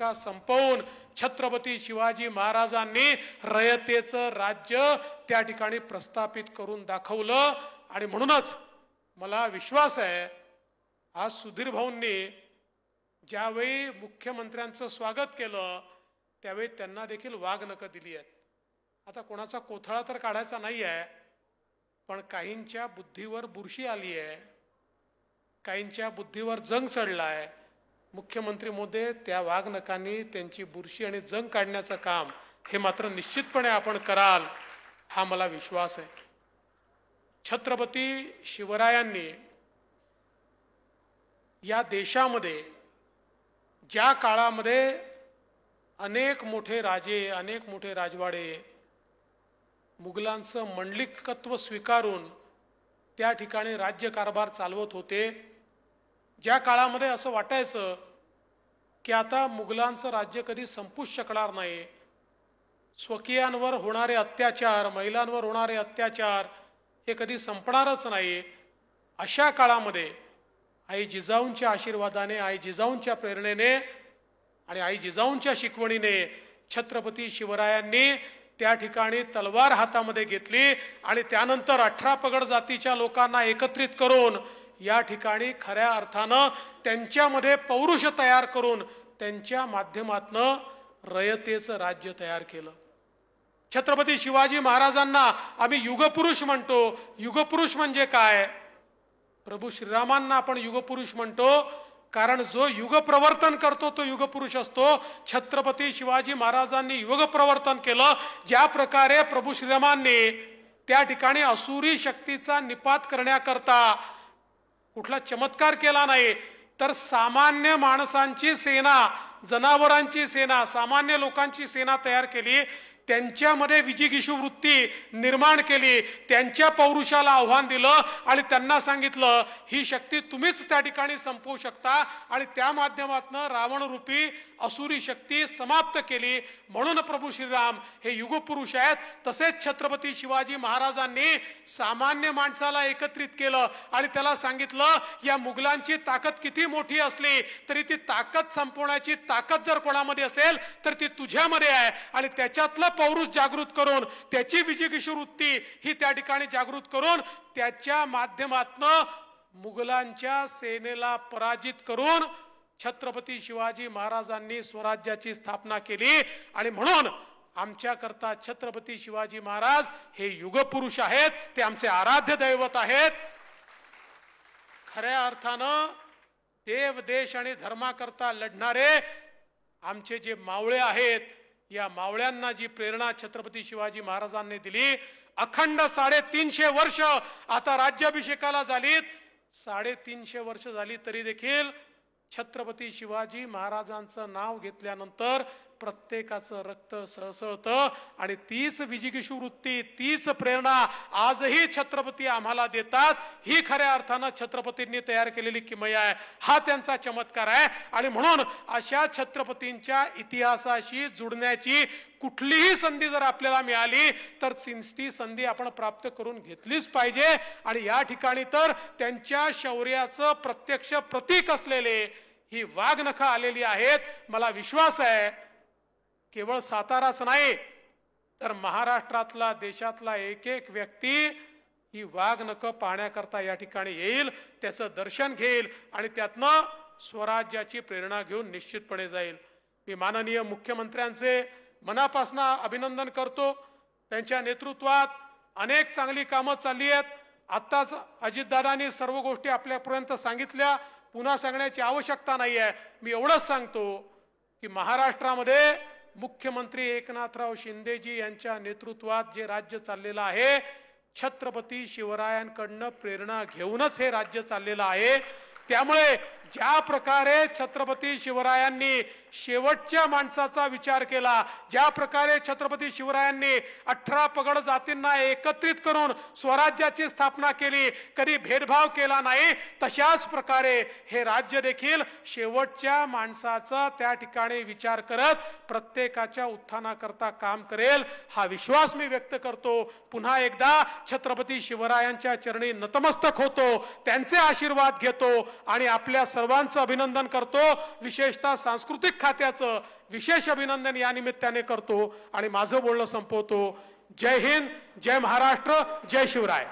लंका संपवून छत्रपती शिवाजी महाराजांनी रयतेचं राज्य त्या ठिकाणी प्रस्थापित करून दाखवलं आणि म्हणूनच मला विश्वास आहे आज सुधीर भाऊंनी ज्यावेळी मुख्यमंत्र्यांचं स्वागत केलं त्यावेळी त्यांना देखील वाघ नकं दिली आहेत आता कोणाचा कोथळा तर काढायचा नाही आहे पण काहींच्या बुद्धीवर बुरशी आली आहे काहींच्या बुद्धीवर जंग चढला आहे मुख्यमंत्री मोदे त्या वाघनकांनी त्यांची बुरशी आणि जंग काढण्याचं काम हे मात्र निश्चितपणे आपण कराल हा मला विश्वास आहे छत्रपती शिवरायांनी या देशामध्ये ज्या काळामध्ये अनेक मोठे राजे अनेक मोठे राजवाडे मुघलांचं मंडलिकत्व स्वीकारून त्या ठिकाणी राज्यकारभार चालवत होते ज्या काळामध्ये असं वाटायचं की आता मुघलांचं राज्य कधी संपूच शकणार नाही स्वकीयांवर होणारे अत्याचार महिलांवर होणारे अत्याचार हे कधी संपणारच नाही अशा काळामध्ये आई जिजाऊंच्या आशीर्वादाने आई जिजाऊंच्या प्रेरणेने आणि आई जिजाऊंच्या शिकवणीने छत्रपती शिवरायांनी त्या ठिकाणी तलवार हातामध्ये घेतली आणि त्यानंतर अठरा पगड जातीच्या लोकांना एकत्रित करून या ठिकाणी खऱ्या अर्थानं त्यांच्यामध्ये पौरुष तयार करून त्यांच्या माध्यमातनं रयतेचं राज्य तयार केलं छत्रपती शिवाजी महाराजांना आम्ही युगपुरुष म्हणतो युगपुरुष म्हणजे काय प्रभू श्रीरामांना आपण युगपुरुष म्हणतो कारण जो युगप्रवर्तन करतो तो युगपुरुष असतो छत्रपती शिवाजी महाराजांनी युगप्रवर्तन केलं ज्या प्रकारे प्रभू श्रीरामांनी त्या ठिकाणी असुरी शक्तीचा निपात करण्याकरता कुठला चमत्कार केला नाही तर सामान्य माणसांची सेना जनावरांची सेना सामान्य लोकांची सेना तयार केली त्यांच्यामध्ये विजिगिशू वृत्ती निर्माण केली त्यांच्या पौरुषाला आव्हान दिलं आणि त्यांना सांगितलं ही शक्ती तुम्हीच त्या ठिकाणी संपवू शकता आणि त्या माध्यमातनं रावणरूपी असुरी शक्ती समाप्त केली म्हणून प्रभू श्रीराम हे युगपुरुष आहेत तसेच छत्रपती शिवाजी महाराजांनी सामान्य माणसाला एकत्रित केलं आणि त्याला सांगितलं या मुघलांची ताकद किती मोठी असली तरी ती ताकद संपवण्याची ताकद जर कोणामध्ये असेल तर ती तुझ्यामध्ये आहे आणि त्याच्यातलं पौरुष जागृत करून त्याची विजयकिशोर वृत्ती ही त्या ठिकाणी जागृत करून त्याच्या माध्यमातनं मुघलांच्या सेनेला पराजित करून छत्रपती शिवाजी महाराजांनी स्वराज्याची स्थापना केली आणि म्हणून आमच्याकरता छत्रपती शिवाजी महाराज हे युगपुरुष आहेत ते आमचे आराध्य दैवत आहेत खऱ्या अर्थानं देव देश आणि धर्माकरता लढणारे आमचे जे मावळे आहेत या मावळ्यांना जी प्रेरणा छत्रपती शिवाजी महाराजांनी दिली अखंड साडेतीनशे वर्ष आता राज्याभिषेकाला झालीत साडेतीनशे वर्ष झाली तरी देखील छत्रपती शिवाजी महाराजांचं नाव घेतल्यानंतर प्रत्येकाचं रक्त सळसळतं आणि तीच विजिगीषू वृत्ती तीच प्रेरणा आजही छत्रपती आम्हाला देतात ही खऱ्या अर्थानं छत्रपतींनी तयार केलेली किमया आहे हा त्यांचा चमत्कार आहे आणि म्हणून अशा छत्रपतींच्या इतिहासाशी जुडण्याची कुठलीही संधी जर आपल्याला मिळाली तर ती संधी आपण प्राप्त करून घेतलीच पाहिजे आणि या ठिकाणी तर त्यांच्या शौर्याचं प्रत्यक्ष प्रतीक असलेले ही वाघ नखा आलेली आहेत मला विश्वास आहे केवळ साताराच नाही तर महाराष्ट्रातला देशातला एक एक व्यक्ती ही वाघ नकं पाहण्याकरता या ठिकाणी येईल त्याचं दर्शन घेईल आणि त्यातनं स्वराज्याची प्रेरणा घेऊन निश्चितपणे जाईल मी माननीय मुख्यमंत्र्यांचे मनापासून अभिनंदन करतो त्यांच्या नेतृत्वात अनेक चांगली कामं चालली आहेत आत्ताच अजितदादांनी सर्व गोष्टी आपल्यापर्यंत सांगितल्या पुन्हा सांगण्याची आवश्यकता नाही आहे मी एवढंच सांगतो की महाराष्ट्रामध्ये मुख्यमंत्री एकनाथराव शिंदेजी यांच्या नेतृत्वात जे राज्य चाललेलं आहे छत्रपती शिवरायांकडनं प्रेरणा घेऊनच हे राज्य चाललेलं आहे त्यामुळे ज्या प्रकारे छत्रपती शिवरायांनी शेवटच्या माणसाचा विचार केला ज्या प्रकारे छत्रपती शिवरायांनी अठरा पगड जातींना एकत्रित करून स्वराज्याची स्थापना केली कधी भेदभाव केला नाही तशाच प्रकारे हे राज्य देखील शेवटच्या माणसाचा त्या ठिकाणी विचार करत प्रत्येकाच्या उत्थानाकरता काम करेल हा विश्वास मी व्यक्त करतो पुन्हा एकदा छत्रपती शिवरायांच्या चरणी नतमस्तक होतो त्यांचे आशीर्वाद घेतो आणि आपल्या सर्वांचं अभिनंदन करतो विशेषतः सांस्कृतिक खात्याचं विशेष अभिनंदन या निमित्ताने करतो आणि माझं बोलणं संपवतो जय हिंद जय महाराष्ट्र जय शिवराय